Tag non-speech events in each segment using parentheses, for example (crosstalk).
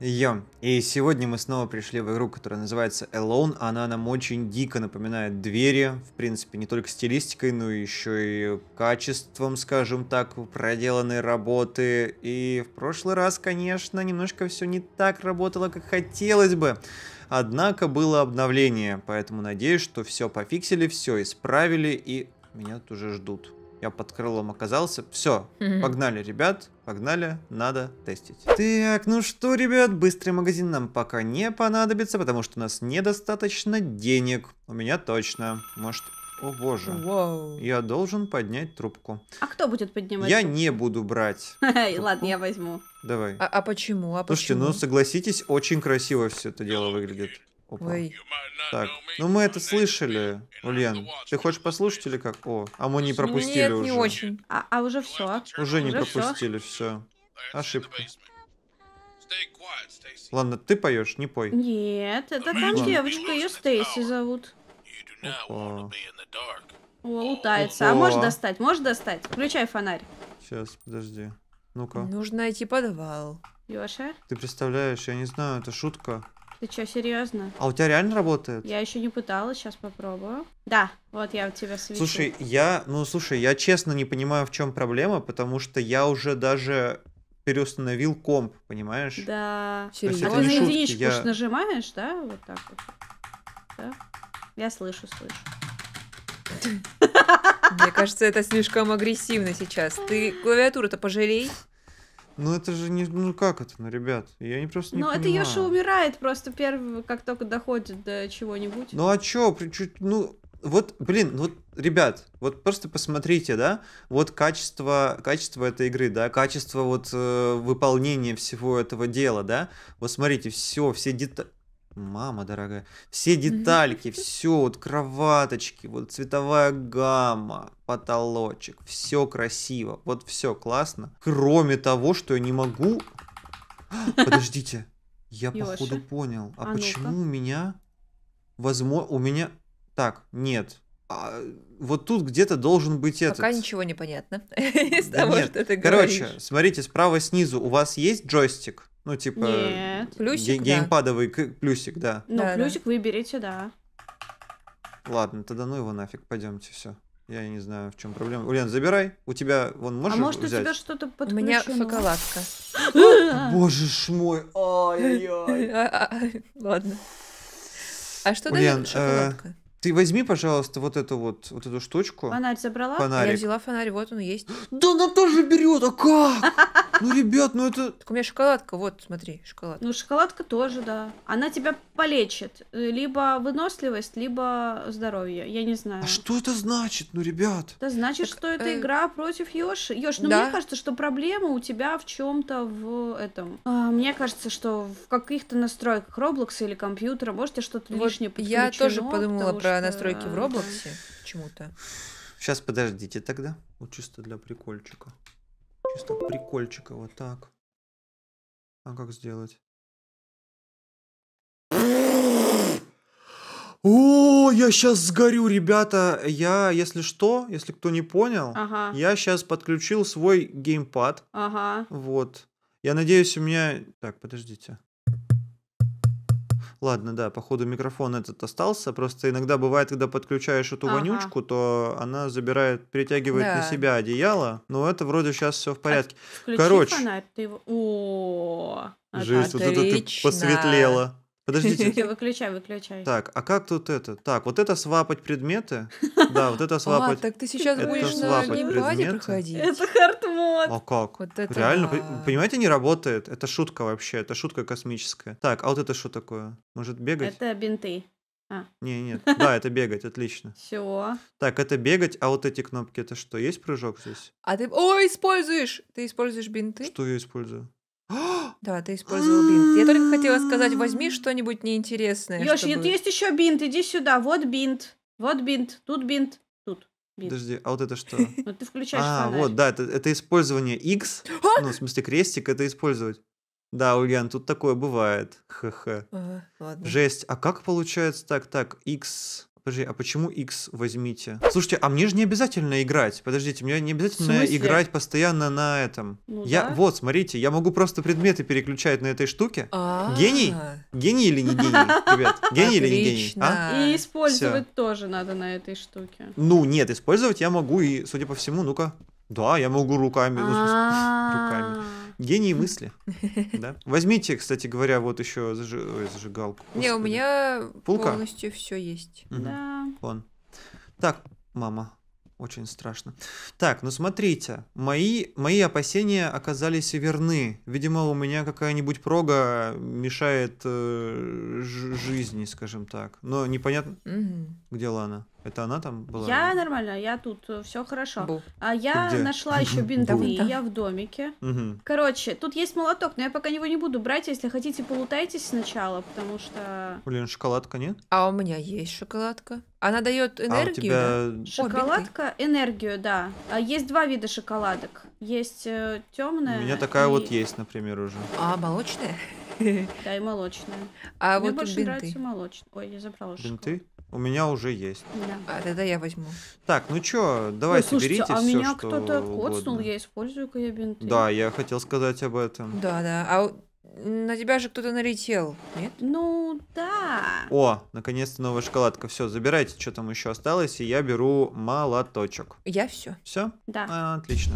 Йо, и сегодня мы снова пришли в игру, которая называется Alone. Она нам очень дико напоминает двери, в принципе, не только стилистикой, но еще и качеством, скажем так, проделанной работы. И в прошлый раз, конечно, немножко все не так работало, как хотелось бы. Однако было обновление, поэтому надеюсь, что все пофиксили, все исправили и меня тут уже ждут я под крылом оказался. Все, погнали, ребят, погнали, надо тестить. Так, ну что, ребят, быстрый магазин нам пока не понадобится, потому что у нас недостаточно денег. У меня точно. Может, о боже. Wow. Я должен поднять трубку. А кто будет поднимать? Я трубку? не буду брать. (laughs) Ладно, я возьму. Давай. А, а почему? А Слушайте, ну почему? ну согласитесь, очень красиво все это дело выглядит. Опа. Ой. Так, ну мы это слышали, Ульян. Ты хочешь послушать или как? О, а мы не пропустили Нет, уже. не очень. А, а уже все. Уже, уже не пропустили, все. все. Ошибка. Ладно, ты поешь, не пой. Нет, это там Ладно. девочка, ее Стейси зовут. Опа. О, лутается. А Опа. А можешь достать, можешь достать? Включай фонарь. Сейчас, подожди. Ну-ка. Нужно найти подвал. Леша? Ты представляешь, я не знаю, это шутка. Ты чё, серьезно? А у тебя реально работает? Я еще не пыталась, сейчас попробую. Да, вот я у тебя свечу. Слушай, я, ну слушай, я честно не понимаю, в чем проблема, потому что я уже даже переустановил комп, понимаешь? Да. Серьезно? А ты на единичку я... нажимаешь, да? Вот так вот. Да? Я слышу, слышу. Мне кажется, это слишком агрессивно сейчас. Ты клавиатуру-то пожалей. Ну это же не, ну как это, ну ребят, я не просто не Но ну, это Йоши умирает просто первым, как только доходит до чего-нибудь. Ну а чё, чуть, ну вот, блин, вот, ребят, вот просто посмотрите, да, вот качество, качество этой игры, да, качество вот э, выполнения всего этого дела, да, вот смотрите, все, все детали, Мама дорогая. Все детальки, все, вот кроваточки, вот цветовая гамма, потолочек, все красиво, вот все классно. Кроме того, что я не могу... А, подождите, я Ёши. походу понял. А, а почему у меня... Возможно, у меня... Так, нет, а, вот тут где-то должен быть Пока этот. Пока ничего не понятно (laughs) из того, что ты говоришь. Короче, смотрите, справа снизу у вас есть джойстик? Ну, типа... Нет. Плюсик, ге- да. Геймпадовый плюсик, да. Ну, да, плюсик да. выберите, да. Ладно, тогда ну его нафиг, пойдемте, все. Я не знаю, в чем проблема. Ульян, забирай. У тебя вон а можешь А может взять? у тебя что-то подключено? У меня шоколадка. Боже ж мой. Ой-ой. (laughs) А, а, ладно. А что Ульян, дает э, шоколадка? Ты возьми, пожалуйста, вот эту вот, вот эту штучку. Фонарь забрала? Фонарик. Я взяла фонарь, вот он есть. Да она тоже берет, а как? (laughs) Ну, ребят, ну это... Так у меня шоколадка, вот, смотри, шоколадка. Ну, шоколадка тоже, да. Она тебя полечит. Либо выносливость, либо здоровье. Я не знаю. А что это значит, ну, ребят? Это значит, так, что э... это игра против Йоши. Йош, ну, да? мне кажется, что проблема у тебя в чем то в этом. А, мне кажется, что в каких-то настройках Roblox или компьютера, может, я что-то вот лишнее подключено. Я тоже подумала про что... настройки в Roblox да. почему-то. Сейчас подождите тогда. Чисто для прикольчика. Чисто прикольчика вот так. А как сделать? О, я сейчас сгорю, ребята. Я, если что, если кто не понял, ага. я сейчас подключил свой геймпад. Ага. Вот. Я надеюсь, у меня... Так, подождите. Ладно, да, походу микрофон этот остался. Просто иногда бывает, когда подключаешь эту ага. вонючку, то она забирает, притягивает да. на себя одеяло. Но это вроде сейчас все в порядке. Короче. Фонарь, ты О, Жесть, отлично. вот это ты посветлела. Подождите. (laughs) Выключай, выключай. Так, а как тут это? Так, вот это свапать предметы. (laughs) Да, вот это свапать. так ты сейчас будешь на геймпаде проходить. Это хардмод. А как? Вот это Реально, понимаете, не работает. Это шутка вообще, это шутка космическая. Так, а вот это что такое? Может бегать? Это бинты. А. Не, нет. (laughs) Да, это бегать, отлично. Все. Так, это бегать, а вот эти кнопки, это что, есть прыжок здесь? А ты... О, используешь! Ты используешь бинты? Что я использую? (gasps) (gasps) Да, ты использовал бинт. Я только хотела сказать, возьми что-нибудь неинтересное. Ёж, чтобы... есть еще бинт, иди сюда. Вот бинт, вот бинт, тут бинт, тут бинт. Подожди, а вот это что? (laughs) Вот ты включаешь А, вот, да, это, использование X, а! ну, в смысле крестик, это использовать. Да, Ульян, тут такое бывает. Ха-ха. Ага, Жесть. А как получается так? Так, X... Подожди, а почему X возьмите? Слушайте, а мне же не обязательно играть. Подождите, мне не обязательно играть постоянно на этом. Ну, я да. вот, смотрите, я могу просто предметы переключать на этой штуке. А -а -а. Гений? Гений или не гений, ребят? Гений или не гений? А? И использовать Всё. тоже надо на этой штуке. Ну нет, использовать я могу и, судя по всему, ну-ка. Да, я могу руками. Ну, а. Руками. Гений мысли. (laughs) Да. Возьмите, кстати говоря, вот еще зажи... Ой, зажигалку. Господи. Не, у меня Пулка? полностью все есть. Угу. Да. Он. Так, мама, очень страшно. Так, ну смотрите, мои, мои опасения оказались верны. Видимо, у меня какая-нибудь прога мешает э, жизни, скажем так. Но непонятно, угу. где Лана. Это она там была? Я нормально, я тут, э, все хорошо. Бу. А я Где? нашла (laughs) еще бинты, я в домике. Угу. Короче, тут есть молоток, но я пока его не буду брать. Если хотите, полутайтесь сначала, потому что... Блин, шоколадка нет? А у меня есть шоколадка. Она дает а энергию. А тебя... да? Шоколадка, О, энергию, да. А есть два вида шоколадок. Есть э, темная. У меня такая и... вот есть, например, уже. А, молочная? Да, и молочная. А Мне вот больше бинты. нравится молочная. Ой, я забрала Бинты? У меня уже есть. Да. А тогда я возьму. Так, ну чё, давайте Ой, слушайте, берите а все, меня кто-то коцнул, я использую-ка я бинты. Да, я хотел сказать об этом. Да, да. А на тебя же кто-то налетел, нет? Ну да. О, наконец-то новая шоколадка. Все, забирайте, что там еще осталось, и я беру молоточек. Я все. Все? Да. А, отлично.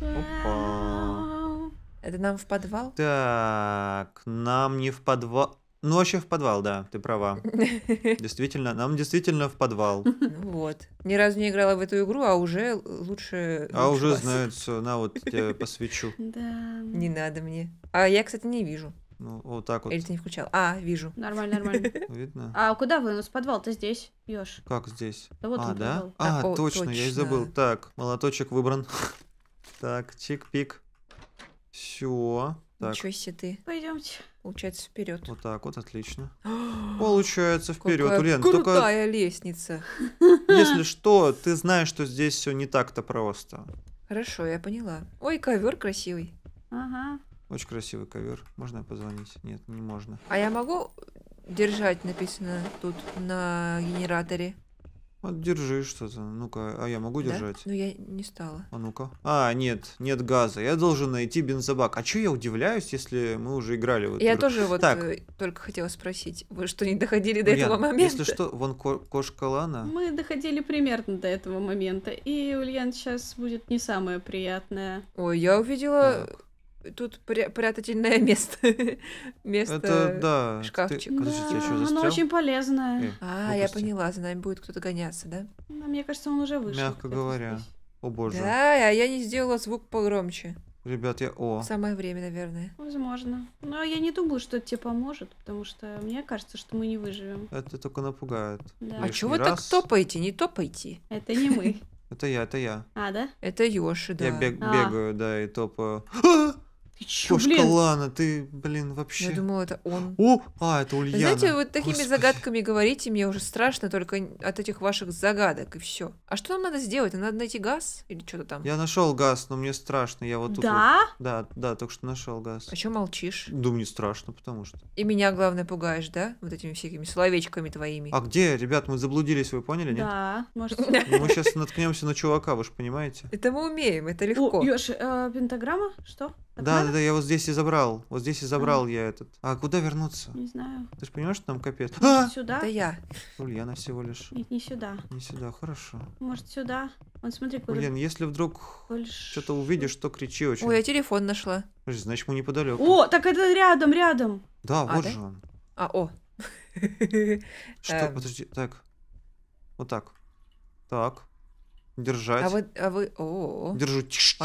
Опа. Это нам в подвал? Так, нам не в подвал. Ну, вообще в подвал, да, ты права. (laughs) Действительно, нам действительно в подвал. Вот. Ни разу не играла в эту игру, а уже лучше... А уже знают все, на вот тебе э, (laughs) посвечу. Да. Не надо мне. А я, кстати, не вижу. Ну, вот так вот. Или ты не включал? А, вижу. Нормально, нормально. (laughs) Видно? А куда вы? вынос? Подвал ты здесь пьешь. Как здесь? Да вот а, он да? А, а о, точно, точно, я и забыл. Так, молоточек выбран. так, чик-пик. Все. Так. Ничего себе ты. Пойдемте. Получается, вперед. Вот так вот, отлично. (gasps) Получается, вперед. Какая Лен, крутая только... лестница. (laughs) Если что, ты знаешь, что здесь все не так-то просто. Хорошо, я поняла. Ой, ковер красивый. Ага. Очень красивый ковер. Можно позвонить? Нет, не можно. А я могу держать написано тут на генераторе? А, держи что-то. Ну-ка, а я могу держать? да? держать? Ну, я не стала. А ну-ка. А, нет, нет газа. Я должен найти бензобак. А чё я удивляюсь, если мы уже играли в эту Я игру? тоже вот так. Э, только хотела спросить. Вы что, не доходили до Ульяна, этого момента? если что, вон ко кошка Лана. Мы доходили примерно до этого момента. И Ульян сейчас будет не самое приятное. Ой, я увидела... Так Тут прятательное место. (laughs) место Это, да. Шкафчик. Ты, подожди, да, что, оно очень полезное. Эй, а, выпусти. я поняла, за нами будет кто-то гоняться, да? Ну, мне кажется, он уже вышел. Мягко говоря. Здесь. О боже. Да, а я не сделала звук погромче. Ребят, я... О. Самое время, наверное. Возможно. Но я не думаю, что это тебе поможет, потому что мне кажется, что мы не выживем. Это только напугает. Да. А чего вы так топаете? Не топайте. Это не мы. (laughs) Это я, это я. А, да? Это Йоши, да. Я а. бегаю, да, и топаю. (gasps) А! Чё, Кошка блин? Лана, ты, блин, вообще... Я думала, это он. О, а, это Ульяна. Знаете, вот такими Господи. загадками говорите, мне уже страшно только от этих ваших загадок, и все. А что нам надо сделать? Нам надо найти газ или что-то там? Я нашел газ, но мне страшно, я вот тут... Да? Вот... Да, да, только что нашел газ. А чё молчишь? Да мне страшно, потому что... И меня, главное, пугаешь, да? Вот этими всякими словечками твоими. А где, ребят, мы заблудились, вы поняли, нет? Да, может... (laughs) Ну, мы сейчас наткнемся на чувака, вы же понимаете? Это мы умеем, это легко. Ёж, э, пентаграмма? Что? да, да, да, я вот здесь и забрал. Вот здесь и забрал а. я этот. А куда вернуться? Не знаю. Ты же понимаешь, что там капец. а! сюда? Это я. Ульяна всего лишь. Нет, не сюда. Не сюда, хорошо. Может, сюда? Вон, смотри, куда... Блин, если вдруг Больш... что-то увидишь, то кричи очень. Ой, я телефон нашла. Подожди, значит, мы неподалеку. О, так это рядом, рядом. Да, а, вот да? же он. А, о. Что, (laughs) эм. подожди, так. Вот так. Так. Держать. А вы, а вы, о, -о, -о. держу. Тише,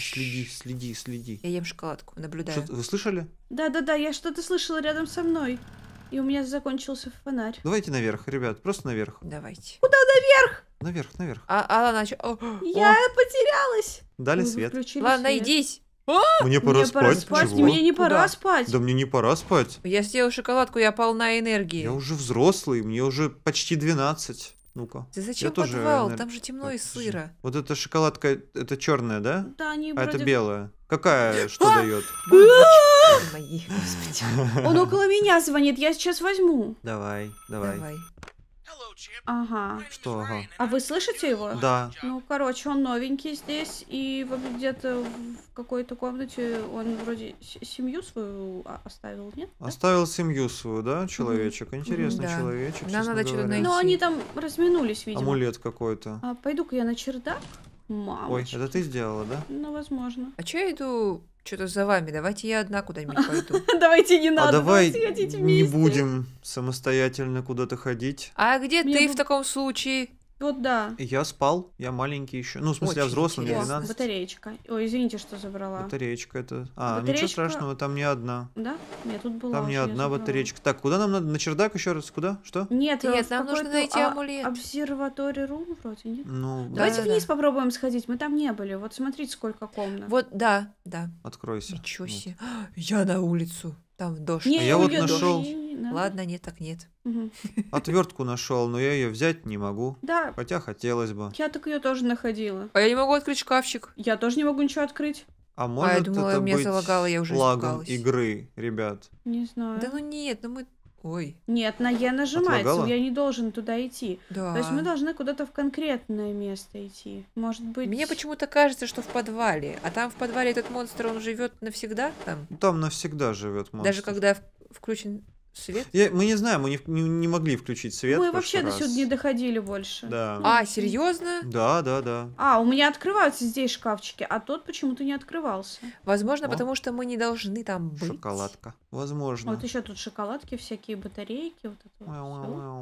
следи, следи, следи. Я ем шоколадку, наблюдаю. Что, вы слышали? Да, да, да, я что-то слышала рядом со мной, и у меня закончился фонарь. Давайте наверх, ребят, просто наверх. Давайте. Куда наверх? Наверх, наверх. А, а она что? Я о. потерялась. Дали вы свет. Ладно, свет. идись. А! Мне пора мне спать. Пора спать. Чего? Мне не пора Куда? спать. Да мне не пора спать. Я съела шоколадку, я полна энергии. Я уже взрослый, мне уже почти 12. Ну-ка. Ты зачем я подвал? Тоже... Там же темно так, и сыро. Вот эта шоколадка, это черная, да? Да, они вроде... А это белая. Какая (laughs) что а! дает? (laughs) (laughs) Он около меня звонит, я сейчас возьму. Давай, давай. Давай. Ага. Что ага? А вы слышите его? Да. Ну, короче, он новенький здесь, и где-то в какой-то комнате он вроде семью свою оставил, нет? Оставил да? семью свою, да, человечек? Интересный mm да. человечек, Нам надо что-то найти. Но они там разминулись, видимо. Амулет какой-то. А, пойду-ка я на чердак. Мамочки. Ой, это ты сделала, да? Ну, возможно. А че я иду что-то за вами. Давайте я одна куда-нибудь (laughs) пойду. Давайте не а надо. А давай не будем самостоятельно куда-то ходить. А где ты в таком случае? Вот да. Я спал, я маленький еще. Ну, в смысле, Очень я взрослый, мне 12. Батареечка. Ой, извините, что забрала. Батареечка это. А, батареечка... ничего страшного, там не одна. Да? Нет, тут была. Там не одна батареечка. Так, куда нам надо? На чердак еще раз? Куда? Что? Нет, э, нет, нам нужно найти а, амулет. Обсерваторий рум вроде, нет? Ну, Давайте да, вниз да. попробуем сходить. Мы там не были. Вот смотрите, сколько комнат. Вот, да, да. Откройся. Ничего себе. А, я на улицу. Там дождь. Не, а я вот нашел. Ладно, нет, так нет. Угу. Отвертку нашел, но я ее взять не могу. Да. Хотя хотелось бы. Я так ее тоже находила. А я не могу открыть шкафчик. Я тоже не могу ничего открыть. А может а я думала, это мне быть залагало, я уже лагом игры, ребят? Не знаю. Да ну нет, ну мы Ой. Нет, на Е нажимается, Отлагала? я не должен туда идти. Да. То есть мы должны куда-то в конкретное место идти. Может быть... Мне почему-то кажется, что в подвале. А там в подвале этот монстр, он живет навсегда там? Там навсегда живет монстр. Даже когда включен свет? Я, мы не знаем, мы не, не, не могли включить свет. Мы вообще раз. до сюда не доходили больше. Да. Ну, а, серьезно? Да, да, да. А, у меня открываются здесь шкафчики, а тот почему-то не открывался. Возможно, О. потому что мы не должны там быть. Шоколадка. Возможно. А вот еще тут шоколадки, всякие батарейки. Вот это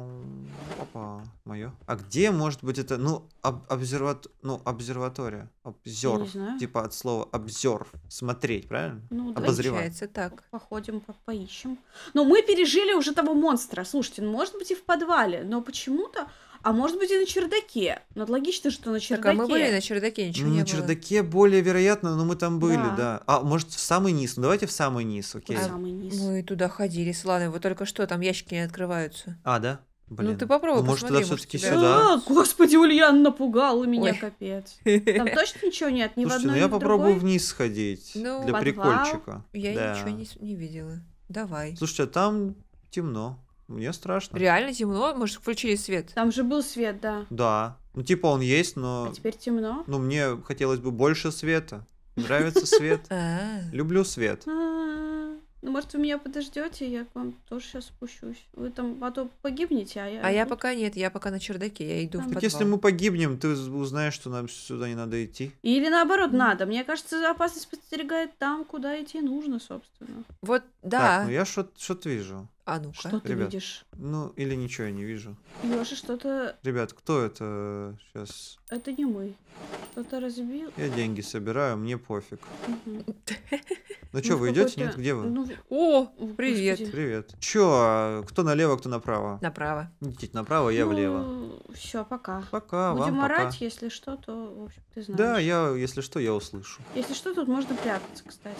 вот Опа, мое. А где может быть это? Ну, об обсерват... ну обсерватория. Обзор. Типа от слова обзор. Смотреть, правильно? Ну, да. так. Походим, по поищем. Но мы пережили уже того монстра. Слушайте, ну, может быть и в подвале, но почему-то а может быть и на чердаке. Но ну, логично, что на чердаке. Так, а мы были на чердаке, ничего ну, на не было. На чердаке более вероятно, но мы там были, да. да. А может в самый низ? Ну давайте в самый низ, окей. В самый низ. Мы туда ходили с Ланой, вот только что, там ящики не открываются. А, да? Блин. Ну ты попробуй, ну, может, посмотри, туда может, тебя... сюда. А, господи, Ульяна напугала меня, Ой. капец. (laughs) Там точно ничего нет, ни Слушайте, ну, в одной, ну я попробую другой? вниз сходить ну, для подвал. прикольчика. Я да. ничего не, не видела. Давай. Слушайте, а там темно. Мне страшно. Реально темно? Может, включили свет? Там же был свет, да. Да. Ну, типа он есть, но... А теперь темно? Ну, мне хотелось бы больше света. Нравится свет. (laughs) А. Люблю свет. А. Ну, может, вы меня подождете, я к вам тоже сейчас спущусь. Вы там, а погибнете, а я... А я пока нет, я пока на чердаке, я иду в Так если мы погибнем, ты узнаешь, что нам сюда не надо идти. Или наоборот, надо. Мне кажется, опасность подстерегает там, куда идти нужно, собственно. Вот, да. Так, ну я что-то вижу. А ну Что ты Ребят, видишь? Ну, или ничего я не вижу. Леша что-то... Ребят, кто это сейчас? Это не мы. Кто-то разбил. Я деньги собираю, мне пофиг. Ну что, ну, вы идете? Нет, где вы? Ну, О, привет. Привет. Че, кто налево, кто направо? Направо. Идите направо, я ну, влево. Все, пока. Пока, Будем вам орать, пока. если что, то, в общем, ты знаешь. Да, я, если что, я услышу. Если что, тут можно прятаться, кстати.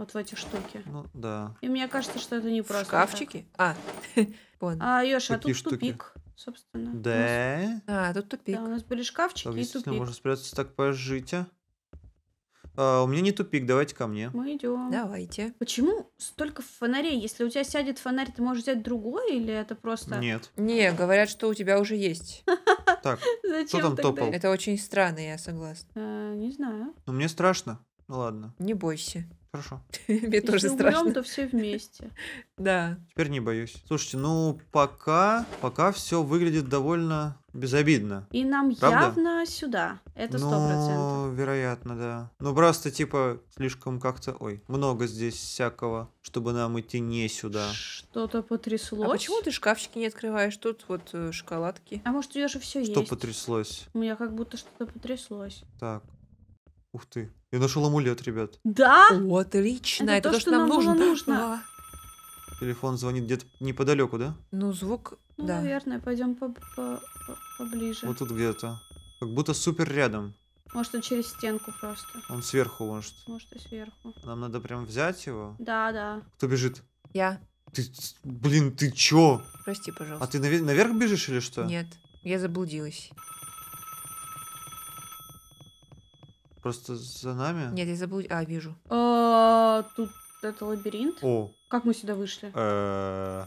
Вот в эти штуки. Ну, да. И мне кажется, что это не просто Шкафчики? А, (laughs) вон. А, Ёша, а тут штуки? тупик, собственно. Да? Нас... А, тут тупик. Да, у нас были шкафчики и тупик. можно спрятаться так пожить, а? а? У меня не тупик, давайте ко мне. Мы идем. Давайте. Почему столько фонарей? Если у тебя сядет фонарь, ты можешь взять другой или это просто... Нет. Не, говорят, что у тебя уже есть. (laughs) Так, Зачем кто там тогда? топал? Это очень странно, я согласна. А, не знаю. Но мне страшно. Ну ладно. Не бойся. Хорошо. Мне (laughs) тоже страшно. Если то все вместе. (laughs) Да. Теперь не боюсь. Слушайте, ну пока, пока все выглядит довольно безобидно. И нам Правда? явно сюда. Это сто ну, процентов. Ну, вероятно, да. Ну просто типа слишком как-то, ой, много здесь всякого, чтобы нам идти не сюда. Что-то потряслось. А почему ты шкафчики не открываешь? Тут вот э, шоколадки. А может у тебя же все есть? Что потряслось? У меня как будто что-то потряслось. Так, Ух ты. Я нашел амулет, ребят. Да? Вот отлично. Это, это то, то, что, нам нужно. нужно. Телефон звонит где-то неподалеку, да? Ну, звук, ну, да. Наверное, пойдем по -по поближе. Вот тут где-то. Как будто супер рядом. Может, он через стенку просто. Он сверху, может. Может, и сверху. Нам надо прям взять его? Да, да. Кто бежит? Я. Ты, блин, ты чё? Прости, пожалуйста. А ты навер наверх бежишь или что? Нет, я заблудилась. просто за нами? Нет, я забыл. А, вижу. А, тут это лабиринт. О. Как мы сюда вышли? э,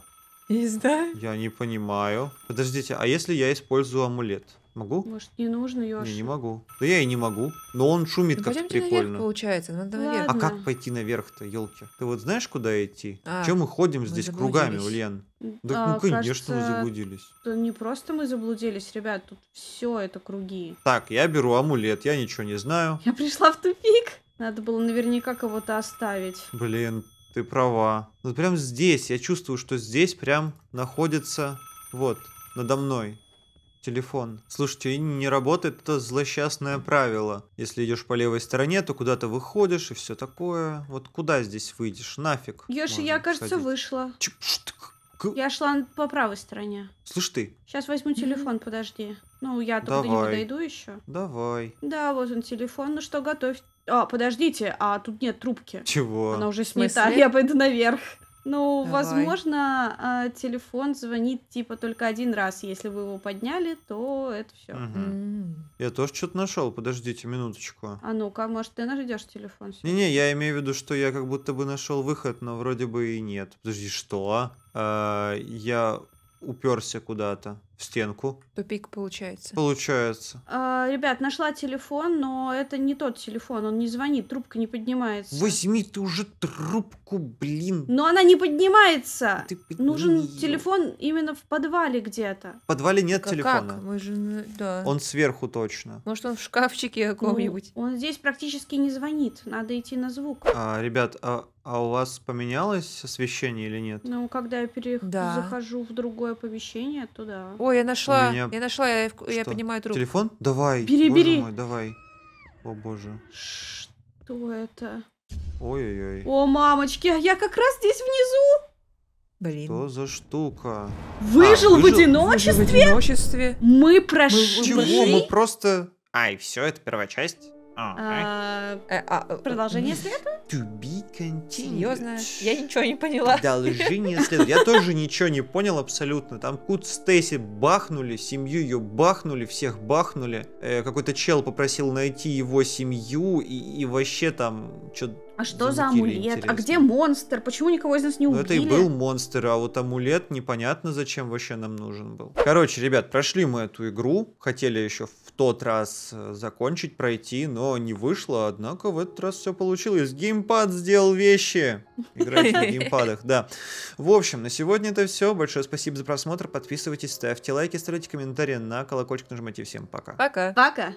Из, Я не понимаю. Подождите, а если я использую амулет? Могу? Может, не нужно, Ёж? Не, не могу. Да я и не могу. Но он шумит ну, как прикольно. Наверх, получается, надо наверх. А как пойти наверх-то, елки? Ты вот знаешь, куда идти? А, Чем мы ходим здесь мы кругами, Ульян? Да, ну, а, ну конечно, кажется, мы заблудились. Да не просто мы заблудились, ребят, тут все это круги. Так, я беру амулет, я ничего не знаю. Я пришла в тупик. Надо было наверняка кого-то оставить. Блин, ты права. Вот ну, прям здесь, я чувствую, что здесь прям находится вот надо мной телефон. Слушайте, не работает это злосчастное правило. Если идешь по левой стороне, то куда-то выходишь и все такое. Вот куда здесь выйдешь? Нафиг. Ёши, я, кажется, сходить. вышла. Ч- я шла по правой стороне. Слышь ты. Сейчас возьму телефон, подожди. Ну, я туда не него дойду еще. Давай. Да, вот он телефон. Ну что, готовь. А, подождите, а тут нет трубки. Чего? Она уже снята. Я пойду наверх. Ну, Давай. возможно, а, телефон звонит типа только один раз. Если вы его подняли, то это все. Угу. Я тоже что-то нашел. Подождите минуточку. А ну-ка, может, ты найдешь телефон? Не-не, я имею в виду, что я как будто бы нашел выход, но вроде бы и нет. Подожди, что? А, я уперся куда-то в стенку. Тупик получается. Получается. А, ребят, нашла телефон, но это не тот телефон, он не звонит, трубка не поднимается. Возьми ты уже трубку, блин. Но она не поднимается. Ты подними Нужен её. телефон именно в подвале где-то. В подвале нет как, телефона. Как? Мы же, ну, да. Он сверху точно. Может, он в шкафчике ну, каком-нибудь. Ну, он здесь практически не звонит, надо идти на звук. А, ребят, а а у вас поменялось освещение или нет? Ну, когда я перехожу да. захожу в другое помещение, то да. Ой, я нашла, меня... я нашла, я, я поднимаю трубку. Телефон? Давай. Бери, боже бери. Мой, давай. О боже. Что это? Ой-ой-ой. О, мамочки, а я как раз здесь внизу. Блин. Что за штука? Выжил, а, выжил? в одиночестве? Выжил в одиночестве. Мы прошли. чего? Мы просто... Ай, все, это первая часть. А, а, э, а, э, продолжение следует? Continued. Серьезно? Я ничего не поняла. Продолжение следует. Я тоже ничего не понял абсолютно. Там Кут Стейси бахнули, семью ее бахнули, всех бахнули. Э, какой-то чел попросил найти его семью, и, и вообще там что-то а что за амулет? А интересно. А где монстр? Почему никого из нас не убили? Ну, это и был монстр, а вот амулет непонятно, зачем вообще нам нужен был. Короче, ребят, прошли мы эту игру. Хотели еще в тот раз э, закончить, пройти, но не вышло. Однако в этот раз все получилось. Геймпад сделал вещи. Играть на геймпадах, да. В общем, на сегодня это все. Большое спасибо за просмотр. Подписывайтесь, ставьте лайки, ставьте комментарии на колокольчик нажимайте. Всем пока. Пока. Пока.